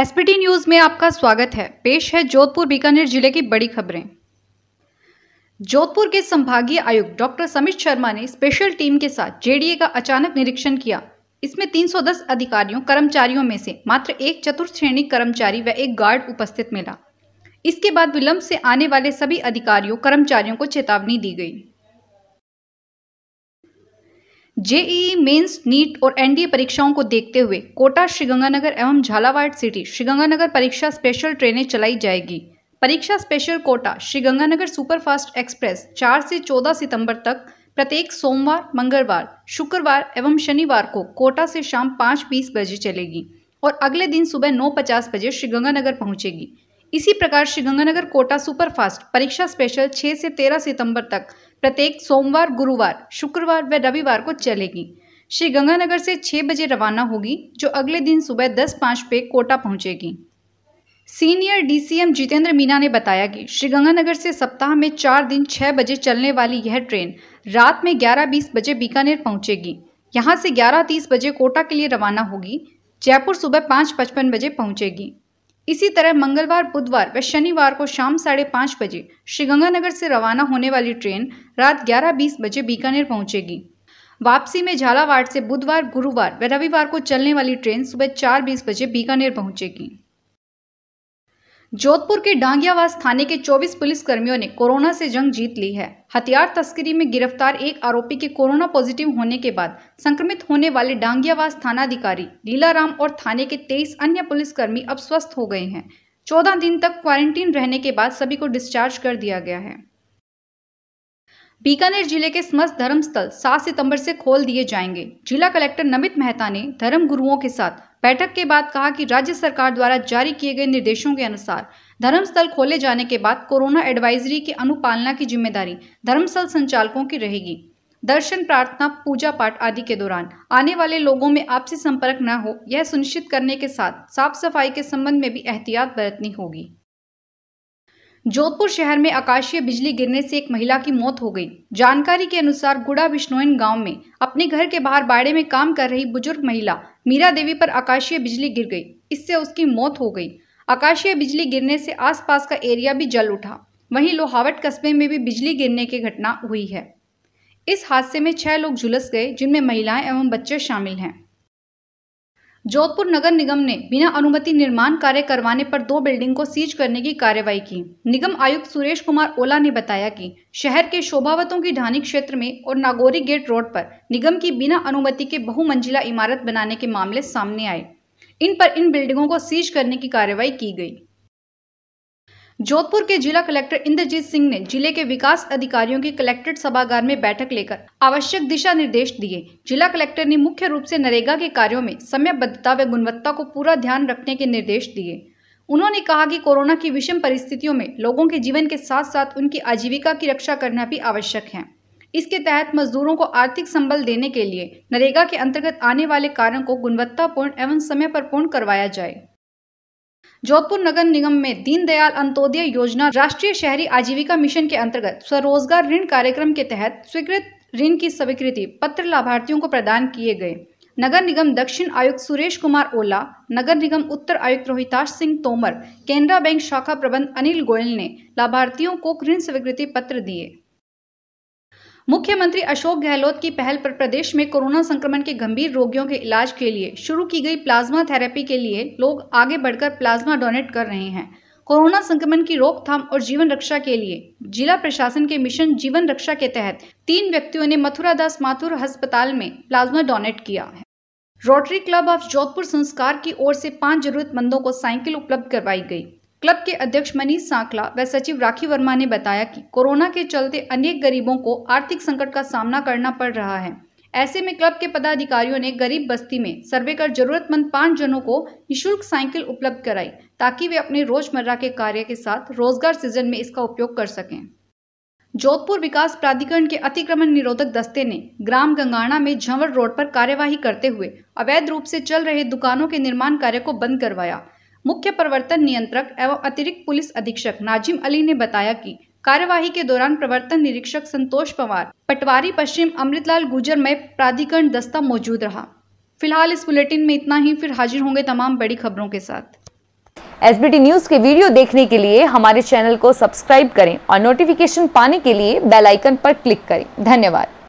SPT news में आपका स्वागत है पेश है जोधपुर बीकानेर जिले की बड़ी खबरें जोधपुर के संभागीय आयुक्त डॉक्टर समित शर्मा ने स्पेशल टीम के साथ जेडीए का अचानक निरीक्षण किया इसमें 310 अधिकारियों कर्मचारियों में से मात्र एक चतुर्थ श्रेणी कर्मचारी व एक गार्ड उपस्थित मिला इसके बाद विलंब से आने वाले सभी अधिकारियों कर्मचारियों को चेतावनी दी गई जेईई मेंस नीट और एनडीए परीक्षाओं को देखते हुए कोटा श्रीगंगानगर एवं झालावाड़ सिटी श्रीगंगानगर परीक्षा स्पेशल ट्रेनें चलाई जाएगी परीक्षा special Kota Sriganganagar superfast express 4 से 14 सितंबर तक प्रत्येक सोमवार मंगलवार शुक्रवार एवं शनिवार को कोटा से शाम पाँच बजे चलेगी और अगले दिन सुबह नौ बजे श्रीगंगानगर पहुंचेगी इसी प्रकार श्रीगंगानगर कोटा सुपरफास्ट परीक्षा स्पेशल 6 से 13 सितंबर तक प्रत्येक सोमवार गुरुवार शुक्रवार व रविवार को चलेगी श्री गंगानगर से छः बजे रवाना होगी जो अगले दिन सुबह दस पाँच पे कोटा पहुंचेगी सीनियर डीसीएम जितेंद्र मीना ने बताया कि श्रीगंगानगर से सप्ताह में चार दिन छः बजे चलने वाली यह ट्रेन रात में ग्यारह बीस बजे बीकानेर पहुंचेगी यहां से ग्यारह तीस बजे कोटा के लिए रवाना होगी जयपुर सुबह पाँच पचपन बजे पहुंचेगी इसी तरह मंगलवार बुधवार व शनिवार को शाम साढ़े पाँच बजे श्रीगंगानगर से रवाना होने वाली ट्रेन रात ग्यारह बीस बजे बीकानेर पहुंचेगी वापसी में झालावाड़ से बुधवार गुरुवार व रविवार को चलने वाली ट्रेन सुबह चार बीस बजे बीकानेर पहुंचेगी जोधपुर के डांगियावास थाने के 24 पुलिस कर्मियों ने कोरोना से जंग जीत ली है हथियार तस्करी में गिरफ्तार एक आरोपी के कोरोना पॉजिटिव होने के बाद संक्रमित होने वाले डांगियावास थानाधिकारी लीलाराम और थाने के 23 अन्य पुलिसकर्मी अब स्वस्थ हो गए हैं 14 दिन तक क्वारंटीन रहने के बाद सभी को डिस्चार्ज कर दिया गया है बीकानेर जिले के समस्त धर्म स्थल सात सितम्बर से खोल दिए जाएंगे जिला कलेक्टर नमित मेहता ने धर्म गुरुओं के साथ बैठक के बाद कहा कि राज्य सरकार द्वारा जारी किए गए निर्देशों के अनुसार धर्मस्थल खोले जाने के बाद कोरोना एडवाइजरी की अनुपालना की जिम्मेदारी धर्मस्थल संचालकों की रहेगी दर्शन प्रार्थना पूजा पाठ आदि के दौरान आने वाले लोगों में आपसी संपर्क न हो यह सुनिश्चित करने के साथ साफ सफाई के संबंध में भी एहतियात बरतनी होगी जोधपुर शहर में आकाशीय बिजली गिरने से एक महिला की मौत हो गई जानकारी के अनुसार गुड़ा बिश्नोइन गांव में अपने घर के बाहर बाड़े में काम कर रही बुजुर्ग महिला मीरा देवी पर आकाशीय बिजली गिर गई इससे उसकी मौत हो गई आकाशीय बिजली गिरने से आसपास का एरिया भी जल उठा वहीं लोहावट कस्बे में भी बिजली गिरने की घटना हुई है इस हादसे में छह लोग झुलस गए जिनमें महिलाएं एवं बच्चे शामिल हैं जोधपुर नगर निगम ने बिना अनुमति निर्माण कार्य करवाने पर दो बिल्डिंग को सीज करने की कार्यवाही की निगम आयुक्त सुरेश कुमार ओला ने बताया कि शहर के शोभावतों की ढानी क्षेत्र में और नागौरी गेट रोड पर निगम की बिना अनुमति के बहुमंजिला इमारत बनाने के मामले सामने आए इन पर इन बिल्डिंगों को सीज करने की कार्यवाही की गई जोधपुर के जिला कलेक्टर इंद्रजीत सिंह ने जिले के विकास अधिकारियों की कलेक्ट्रेट सभागार में बैठक लेकर आवश्यक दिशा निर्देश दिए जिला कलेक्टर ने मुख्य रूप से नरेगा के कार्यों में समयबद्धता व गुणवत्ता को पूरा ध्यान रखने के निर्देश दिए उन्होंने कहा कि कोरोना की विषम परिस्थितियों में लोगों के जीवन के साथ साथ उनकी आजीविका की रक्षा करना भी आवश्यक है इसके तहत मजदूरों को आर्थिक संबल देने के लिए नरेगा के अंतर्गत आने वाले कार्यों को गुणवत्तापूर्ण एवं समय पर पूर्ण करवाया जाए जोधपुर नगर निगम में दीनदयाल अंत्योदय योजना राष्ट्रीय शहरी आजीविका मिशन के अंतर्गत स्वरोजगार ऋण कार्यक्रम के तहत स्वीकृत ऋण की स्वीकृति पत्र लाभार्थियों को प्रदान किए गए नगर निगम दक्षिण आयुक्त सुरेश कुमार ओला नगर निगम उत्तर आयुक्त रोहिताश सिंह तोमर केनरा बैंक शाखा प्रबंध अनिल गोयल ने लाभार्थियों को ऋण स्वीकृति पत्र दिए मुख्यमंत्री अशोक गहलोत की पहल पर प्रदेश में कोरोना संक्रमण के गंभीर रोगियों के इलाज के लिए शुरू की गई प्लाज्मा थेरेपी के लिए लोग आगे बढ़कर प्लाज्मा डोनेट कर रहे हैं कोरोना संक्रमण की रोकथाम और जीवन रक्षा के लिए जिला प्रशासन के मिशन जीवन रक्षा के तहत तीन व्यक्तियों ने मथुरा दास माथुर अस्पताल में प्लाज्मा डोनेट किया है रोटरी क्लब ऑफ जोधपुर संस्कार की ओर से पांच जरूरतमंदों को साइकिल उपलब्ध करवाई गई क्लब के अध्यक्ष मनीष सांकला व सचिव राखी वर्मा ने बताया कि कोरोना के चलते अनेक गरीबों को आर्थिक संकट का सामना करना पड़ रहा है ऐसे में क्लब के पदाधिकारियों ने गरीब बस्ती में सर्वे कर जरूरतमंद पाँच जनों को निशुल्क साइकिल उपलब्ध कराई ताकि वे अपने रोजमर्रा के कार्य के साथ रोजगार सीजन में इसका उपयोग कर सकें जोधपुर विकास प्राधिकरण के अतिक्रमण निरोधक दस्ते ने ग्राम गंगाणा में झंवर रोड पर कार्यवाही करते हुए अवैध रूप से चल रहे दुकानों के निर्माण कार्य को बंद करवाया मुख्य प्रवर्तन नियंत्रक एवं अतिरिक्त पुलिस अधीक्षक नाजिम अली ने बताया कि कार्यवाही के दौरान प्रवर्तन निरीक्षक संतोष पवार पटवारी पश्चिम अमृतलाल गुजर में प्राधिकरण दस्ता मौजूद रहा फिलहाल इस बुलेटिन में इतना ही फिर हाजिर होंगे तमाम बड़ी खबरों के साथ एस न्यूज के वीडियो देखने के लिए हमारे चैनल को सब्सक्राइब करें और नोटिफिकेशन पाने के लिए बेलाइकन आरोप पर क्लिक करें धन्यवाद